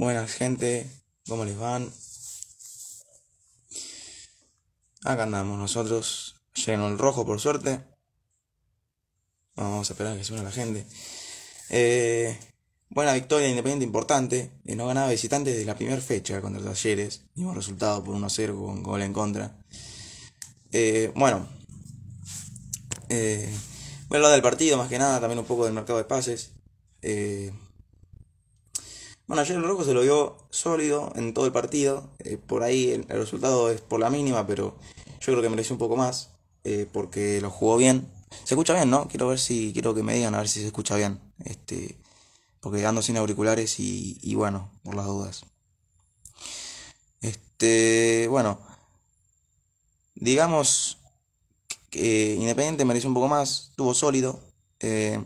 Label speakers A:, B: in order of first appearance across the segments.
A: Buenas gente, ¿cómo les van? Acá andamos nosotros, lleno el rojo por suerte. Vamos a esperar a que suene la gente. Eh, buena victoria independiente importante. y no ganaba visitantes desde la primera fecha contra Talleres. Mismo resultado por 1-0 con gol en contra. Eh, bueno. Eh, voy a del partido más que nada, también un poco del mercado de pases. Bueno, ayer el Rojo se lo vio sólido en todo el partido. Eh, por ahí el, resultado es por la mínima, pero yo creo que mereció un poco más eh, porque lo jugó bien. Se escucha bien, ¿no? Quiero ver si quiero que me digan a ver si se escucha bien. Este, porque ando sin auriculares y, bueno, por las dudas. Este, bueno, digamos que Independiente mereció un poco más, estuvo sólido. Eh,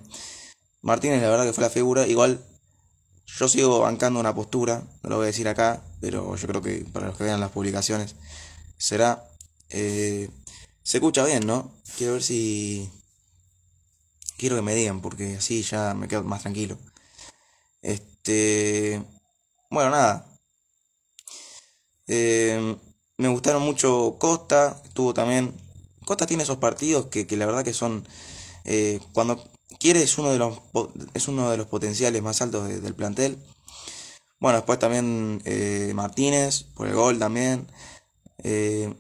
A: Martínez, la verdad que fue la figura, igual yo sigo bancando una postura, no lo voy a decir acá, pero yo creo que para los que vean las publicaciones será. Eh, se escucha bien, ¿no? Quiero ver si. Quiero que me digan, porque así ya me quedo más tranquilo. Este. Bueno, nada. Eh, me gustaron mucho Costa, estuvo también. Costa tiene esos partidos que, la verdad que son. Eh, cuando Quiere es uno de los, es uno de los potenciales más altos del plantel. Bueno, después también eh, Martínez por el gol también. Eh,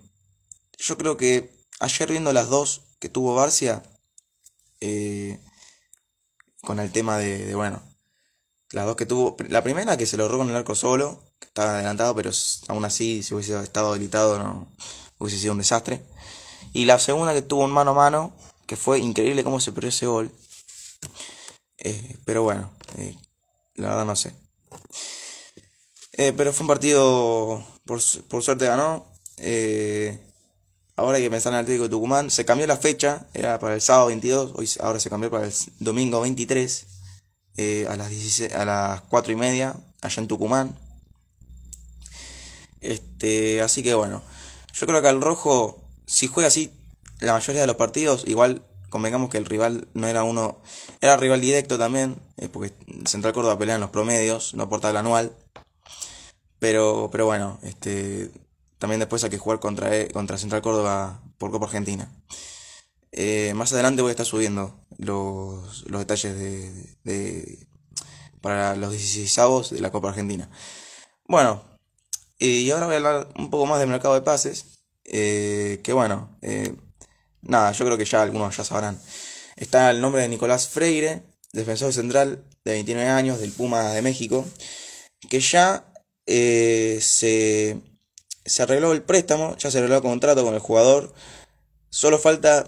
A: yo creo que ayer viendo las dos que tuvo Barcia, eh, con el tema de, bueno, las dos que tuvo, la primera que se lo robó en el arco solo, que estaba adelantado, pero aún así si hubiese estado habilitado no hubiese sido un desastre. Y la segunda que tuvo un mano a mano, que fue increíble cómo se perdió ese gol, eh, pero bueno, eh, la verdad no sé. Eh, pero fue un partido, por, por suerte ganó. ahora hay que pensar en el Atlético de Tucumán. Se cambió la fecha, era para el sábado 22, hoy, ahora se cambió para el domingo 23, a, las a las 4 y media, allá en Tucumán. Este, así que bueno, yo creo que al rojo, si juega así la mayoría de los partidos, igual convengamos que el rival no era uno, era rival directo también, eh, porque Central Córdoba pelea en los promedios, no aporta el anual. Pero, pero bueno, este, también después hay que jugar contra, eh, contra Central Córdoba por Copa Argentina. Eh, más adelante voy a estar subiendo los, detalles de, para los 16 de la Copa Argentina. Bueno, y ahora voy a hablar un poco más del mercado de pases. que bueno, nada, yo creo que ya algunos ya sabrán. Está el nombre de Nicolás Freire, defensor central de 29 años del Puma de México, que ya eh, se, se arregló el préstamo, ya se arregló el contrato con el jugador. Solo falta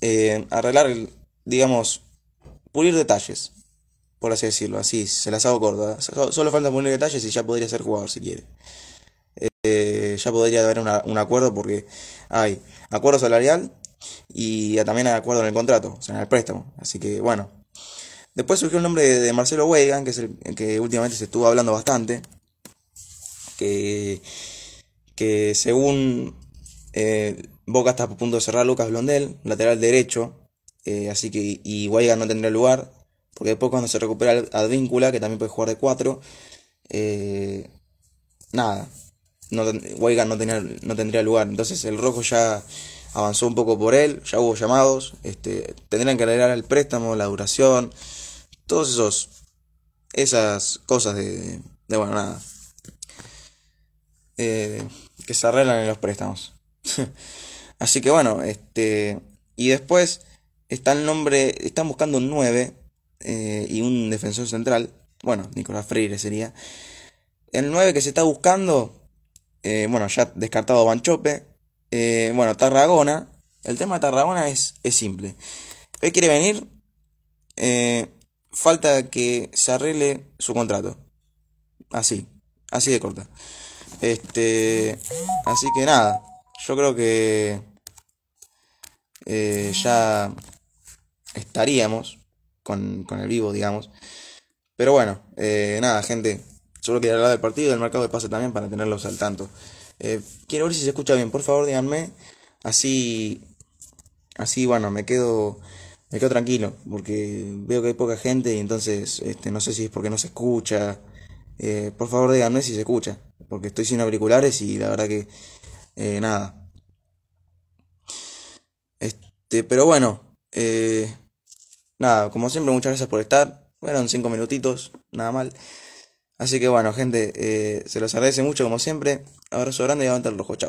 A: eh, arreglar, digamos, pulir detalles, por así decirlo. Así, se las hago cortas. Solo falta pulir detalles y ya podría ser jugador si quiere. Eh, ya podría haber un acuerdo porque hay acuerdo salarial, y también de acuerdo en el contrato, o sea, en el préstamo. Así que bueno. Después surgió el nombre de Marcelo Weigan, que es el que últimamente se estuvo hablando bastante, que, que según eh, Boca está a punto de cerrar Lucas Blondel, lateral derecho, eh, así que y Weigan no tendría lugar, porque después cuando se recupera Advíncula, que también puede jugar de 4, eh, nada, no, Weigan no, no tendría lugar, entonces el rojo ya avanzó un poco por él, ya hubo llamados, este, tendrán que arreglar el préstamo, la duración, todos esos, esas cosas de, de bueno, nada, eh, que se arreglan en los préstamos. Así que bueno, este, y después está el nombre, están buscando un 9 eh, y un defensor central, bueno, Nicolás Freire sería. El 9 que se está buscando, eh, bueno, ya descartado Banchope eh, bueno, Tarragona. El tema de Tarragona es, es simple. Él quiere venir. Eh, falta que se arregle su contrato. Así. Así de corta. Este. Así que nada. Yo creo que. Eh, ya estaríamos con, con, el vivo, digamos. Pero bueno, nada, gente. Solo quería hablar del partido y del mercado de pase también para tenerlos al tanto. Eh, quiero ver si se escucha bien, por favor díganme. Así, así bueno, me quedo, me quedo tranquilo, porque veo que hay poca gente y entonces este, no sé si es porque no se escucha. Eh, por favor díganme si se escucha, porque estoy sin auriculares y la verdad que eh, nada. Este, pero bueno, nada, como siempre muchas gracias por estar. Fueron cinco minutitos, nada mal. Así que bueno, gente, eh, se los agradece mucho como siempre. Abrazo grande y aguanta el rojo. Chau.